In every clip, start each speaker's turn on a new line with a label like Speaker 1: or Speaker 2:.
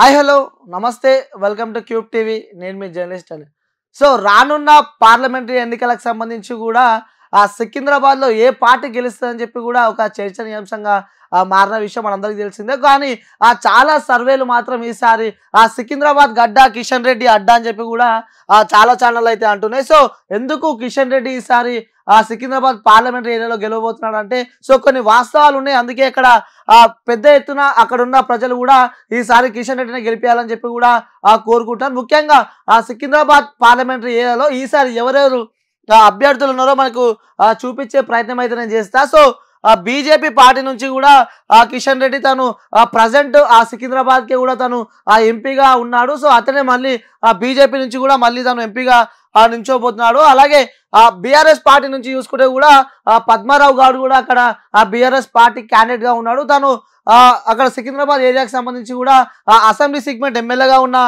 Speaker 1: hi hello నమస్తే welcome to Cube TV నేను మీ జర్నలిస్ట్ అని సో రానున్న పార్లమెంటరీ ఎన్నికలకు సంబంధించి కూడా ఆ సికింద్రాబాద్లో ఏ పార్టీ గెలుస్తుందని చెప్పి కూడా ఒక చర్చనీయాంశంగా మారిన విషయం మనందరికీ తెలిసిందే కానీ ఆ చాలా సర్వేలు మాత్రం ఈసారి ఆ సికింద్రాబాద్ గడ్డా కిషన్ రెడ్డి అడ్డా అని చెప్పి కూడా చాలా ఛానల్ అయితే అంటున్నాయి సో ఎందుకు కిషన్ రెడ్డి ఈసారి ఆ సికింద్రాబాద్ పార్లమెంటరీ ఏరియాలో గెలవబోతున్నాడు అంటే సో కొన్ని వాస్తవాలు ఉన్నాయి అందుకే ఇక్కడ ఆ పెద్ద ఎత్తున అక్కడ ఉన్న ప్రజలు కూడా ఈసారి కిషన్ రెడ్డిని గెలిపేయాలని చెప్పి కూడా కోరుకుంటున్నారు ముఖ్యంగా ఆ సికింద్రాబాద్ పార్లమెంటరీ ఏరియాలో ఈసారి ఎవరెవరు అభ్యర్థులు ఉన్నారో మనకు చూపించే ప్రయత్నం అయితే నేను చేస్తా సో బీజేపీ పార్టీ నుంచి కూడా ఆ కిషన్ రెడ్డి తను ప్రజెంట్ ఆ కి కూడా తను ఆ ఎంపీగా ఉన్నాడు సో అతనే మళ్ళీ ఆ బీజేపీ నుంచి కూడా మళ్ళీ తను ఎంపీగా నించోబోతున్నాడు అలాగే ఆ బీఆర్ఎస్ పార్టీ నుంచి చూసుకుంటే కూడా పద్మారావు గారు కూడా అక్కడ ఆ బీఆర్ఎస్ పార్టీ క్యాండిడేట్గా ఉన్నాడు తను అక్కడ సికింద్రాబాద్ ఏరియాకి సంబంధించి కూడా అసెంబ్లీ సెగ్మెంట్ ఎమ్మెల్యేగా ఉన్న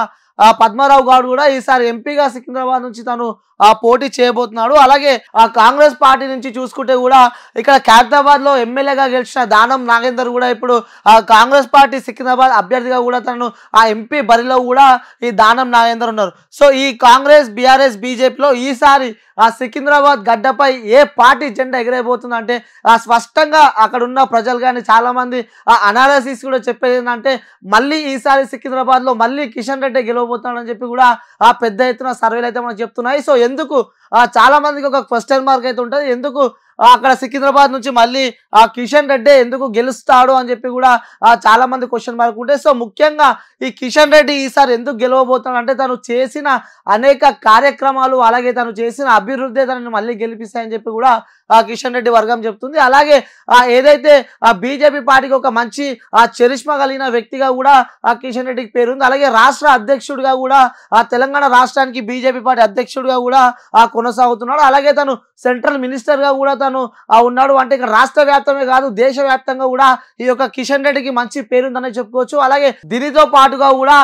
Speaker 1: పద్మారావు గారు కూడా ఈసారి ఎంపీగా సికింద్రాబాద్ నుంచి తను ఆ పోటీ చేయబోతున్నాడు అలాగే ఆ కాంగ్రెస్ పార్టీ నుంచి చూసుకుంటే కూడా ఇక్కడ ఖైరతాబాద్ లో ఎమ్మెల్యేగా గెలిచిన దానం నాగేందర్ కూడా ఇప్పుడు ఆ కాంగ్రెస్ పార్టీ సికింద్రాబాద్ అభ్యర్థిగా కూడా తను ఆ ఎంపీ బరిలో కూడా ఈ దానం నాగేందర్ ఉన్నారు సో ఈ కాంగ్రెస్ బీఆర్ఎస్ బీజేపీలో ఈసారి ఆ సికింద్రాబాద్ గడ్డపై ఏ పార్టీ జెండా ఎగిరైపోతుందంటే స్పష్టంగా అక్కడున్న ప్రజలు కానీ చాలామంది ఆ అనాలసిస్ కూడా చెప్పేది ఏంటంటే మళ్ళీ ఈసారి సికింద్రాబాద్లో మళ్ళీ కిషన్ రెడ్డి గెలవబోతున్నాడని చెప్పి కూడా ఆ పెద్ద ఎత్తున సర్వేలు అయితే మనం చెప్తున్నాయి సో ఎందుకు చాలా మందికి ఒక క్వశ్చన్ మార్క్ అయితే ఉంటుంది ఎందుకు అక్కడ సికింద్రాబాద్ నుంచి మళ్ళీ ఆ కిషన్ రెడ్డి ఎందుకు గెలుస్తాడు అని చెప్పి కూడా చాలా మంది క్వశ్చన్ మార్క్ ఉంటే సో ముఖ్యంగా ఈ కిషన్ రెడ్డి ఈసారి ఎందుకు గెలవబోతున్నాడు అంటే తను చేసిన అనేక కార్యక్రమాలు అలాగే తను చేసిన అభివృద్ధి తనని మళ్ళీ గెలిపిస్తాయని చెప్పి కూడా ఆ కిషన్ రెడ్డి వర్గం చెప్తుంది అలాగే ఏదైతే ఆ బీజేపీ పార్టీకి ఒక మంచి ఆ చరిష్మ కలిగిన వ్యక్తిగా కూడా ఆ కిషన్ రెడ్డికి పేరు ఉంది అలాగే రాష్ట్ర అధ్యక్షుడిగా కూడా ఆ తెలంగాణ రాష్ట్రానికి బీజేపీ పార్టీ అధ్యక్షుడిగా కూడా కొనసాగుతున్నాడు అలాగే తను సెంట్రల్ మినిస్టర్గా కూడా అతను ఉన్నాడు అంటే ఇక్కడ రాష్ట్ర వ్యాప్తమే కాదు దేశవ్యాప్తంగా కూడా ఈ యొక్క కిషన్ రెడ్డికి మంచి పేరుందని చెప్పుకోవచ్చు అలాగే దీనితో పాటుగా కూడా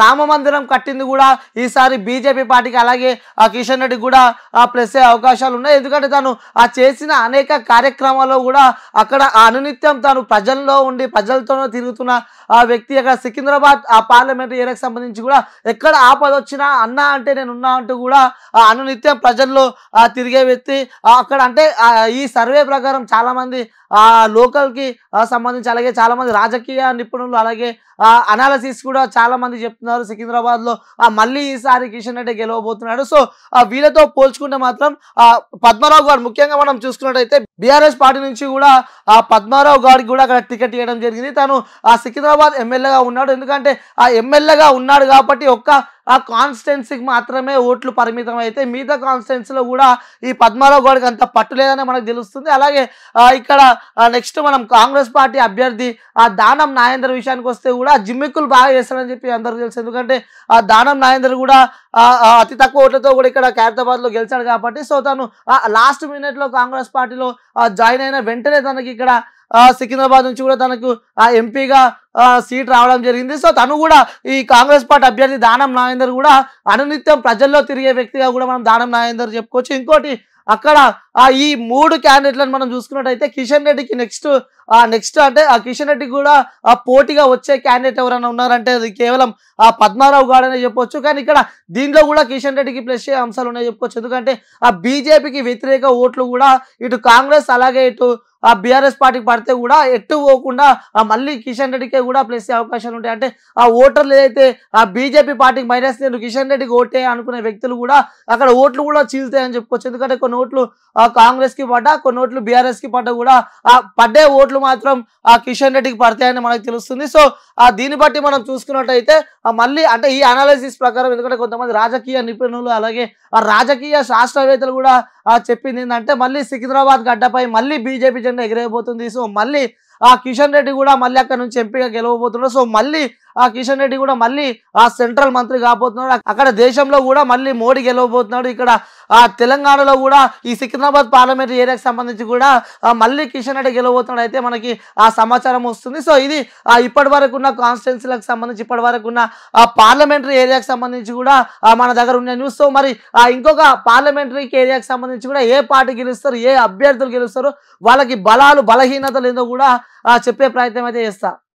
Speaker 1: రామ మందిరం కట్టింది కూడా ఈసారి బీజేపీ పార్టీకి అలాగే ఆ కిషన్ రెడ్డి కూడా ప్లస్ అవకాశాలు ఉన్నాయి ఎందుకంటే తను ఆ చేసిన అనేక కార్యక్రమాల్లో కూడా అక్కడ అనునిత్యం తాను ప్రజల్లో ఉండి ప్రజలతోనూ తిరుగుతున్న ఆ వ్యక్తి అక్కడ సికింద్రాబాద్ ఆ పార్లమెంటరీ ఏరియాకి సంబంధించి కూడా ఎక్కడ ఆపద వచ్చినా అన్న అంటే నేను ఉన్నా అంటూ కూడా ఆ అనునిత్యం ప్రజల్లో తిరిగే వ్యక్తి అక్కడ అంటే ఈ సర్వే ప్రకారం చాలామంది లోకల్కి సంబంధించి అలాగే చాలామంది రాజకీయ నిపుణులు అలాగే అనాలసిస్ కూడా చాలా మంది చెప్తున్నారు సికింద్రాబాద్ లో మళ్ళీ ఈసారి కిషన్ రెడ్డి గెలవబోతున్నాడు సో వీళ్ళతో పోల్చుకుంటే మాత్రం పద్మారావు గారు ముఖ్యంగా మనం చూసుకున్నట్టయితే బీఆర్ఎస్ పార్టీ నుంచి కూడా ఆ పద్మారావు గారికి కూడా అక్కడ టికెట్ ఇవ్వడం జరిగింది తను ఆ సికింద్రాబాద్ ఎమ్మెల్యేగా ఉన్నాడు ఎందుకంటే ఆ ఎమ్మెల్యేగా ఉన్నాడు కాబట్టి ఒక్క ఆ కాన్స్టిట్యున్సీకి మాత్రమే ఓట్లు పరిమితం అయితే మిగతా కాన్స్టిట్యున్సీలో కూడా ఈ పద్మారావు గౌడ్కి అంత పట్టు లేదని మనకు తెలుస్తుంది అలాగే ఇక్కడ నెక్స్ట్ మనం కాంగ్రెస్ పార్టీ అభ్యర్థి ఆ దానం నాగేంద్ర విషయానికి వస్తే కూడా ఆ జిమ్మిక్కులు బాగా చేస్తాడని చెప్పి అందరూ తెలుసు ఎందుకంటే ఆ దానం నాగేందర్ కూడా అతి తక్కువ ఓట్లతో కూడా ఇక్కడ లో గెలిచాడు కాబట్టి సో తను లాస్ట్ మినిట్ లో కాంగ్రెస్ పార్టీలో జాయిన్ అయిన వెంటనే తనకి ఇక్కడ సికింద్రాబాద్ నుంచి కూడా తనకు ఎంపీగా సీట్ రావడం జరిగింది సో తను కూడా ఈ కాంగ్రెస్ పార్టీ అభ్యర్థి దానం నాగేందర్ కూడా అనునిత్యం ప్రజల్లో తిరిగే వ్యక్తిగా కూడా మనం దానం నాగేందర్ చెప్పుకోవచ్చు ఇంకోటి అక్కడ ఆ ఈ మూడు క్యాండిడేట్లను మనం చూసుకున్నట్టయితే కిషన్ రెడ్డికి నెక్స్ట్ ఆ నెక్స్ట్ అంటే ఆ కిషన్ రెడ్డి కూడా ఆ పోటీగా వచ్చే క్యాండిడేట్ ఎవరైనా ఉన్నారంటే అది కేవలం ఆ పద్మారావు గారనే చెప్పొచ్చు కానీ ఇక్కడ దీనిలో కూడా కిషన్ రెడ్డికి ప్లస్ అంశాలు ఉన్నాయి చెప్పుకోవచ్చు ఎందుకంటే ఆ బీజేపీకి వ్యతిరేక ఓట్లు కూడా ఇటు కాంగ్రెస్ అలాగే ఇటు ఆ బీఆర్ఎస్ పార్టీకి పడితే కూడా ఎట్టు పోకుండా మళ్ళీ కిషన్ రెడ్డికే కూడా ప్లస్ అవకాశాలు ఉంటాయి అంటే ఆ ఓటర్లు ఏదైతే ఆ బీజేపీ పార్టీకి మైనస్ నేను కిషన్ రెడ్డికి ఓటే అనుకునే వ్యక్తులు కూడా అక్కడ ఓట్లు కూడా చీల్తాయని చెప్పుకోవచ్చు ఎందుకంటే కొన్ని ఓట్లు కాంగ్రెస్ కి పడ్డా కొన్ని ఓట్లు బీఆర్ఎస్ కి పడ్డా కూడా ఆ పడ్డే ఓట్లు మాత్రం ఆ కిషన్ రెడ్డికి పడతాయని మనకు తెలుస్తుంది సో ఆ దీన్ని బట్టి మనం చూసుకున్నట్టయితే మళ్ళీ అంటే ఈ అనాలిసిస్ ప్రకారం ఎందుకంటే కొంతమంది రాజకీయ నిపుణులు అలాగే రాజకీయ శాస్త్రవేత్తలు కూడా చెప్పింది ఏంటంటే మళ్ళీ సికింద్రాబాద్ గడ్డపై మళ్ళీ బీజేపీ జెండా ఎగిరైపోతుంది సో మళ్ళీ ఆ కిషన్ రెడ్డి కూడా మళ్ళీ అక్కడ నుంచి ఎంపీగా గెలవబోతున్నాడు సో మళ్ళీ ఆ కిషన్ రెడ్డి కూడా మళ్ళీ ఆ సెంట్రల్ మంత్రి కాబోతున్నాడు అక్కడ దేశంలో కూడా మళ్ళీ మోడీ గెలవబోతున్నాడు ఇక్కడ ఆ తెలంగాణలో కూడా ఈ సికింద్రాబాద్ పార్లమెంటరీ ఏరియాకి సంబంధించి కూడా మళ్ళీ కిషన్ రెడ్డి గెలవబోతున్నాడు అయితే మనకి ఆ సమాచారం వస్తుంది సో ఇది ఇప్పటి వరకు ఉన్న కాన్స్టిట్యున్సీలకు సంబంధించి ఇప్పటి వరకు ఉన్న ఆ పార్లమెంటరీ ఏరియాకి సంబంధించి కూడా మన దగ్గర ఉన్న న్యూస్ సో మరి ఇంకొక పార్లమెంటరీ ఏరియాకి సంబంధించి కూడా ఏ పార్టీ గెలుస్తారు ఏ అభ్యర్థులు గెలుస్తారు వాళ్ళకి బలాలు బలహీనతలు ఏదో కూడా చెప్పే ప్రయత్నం అయితే చేస్తా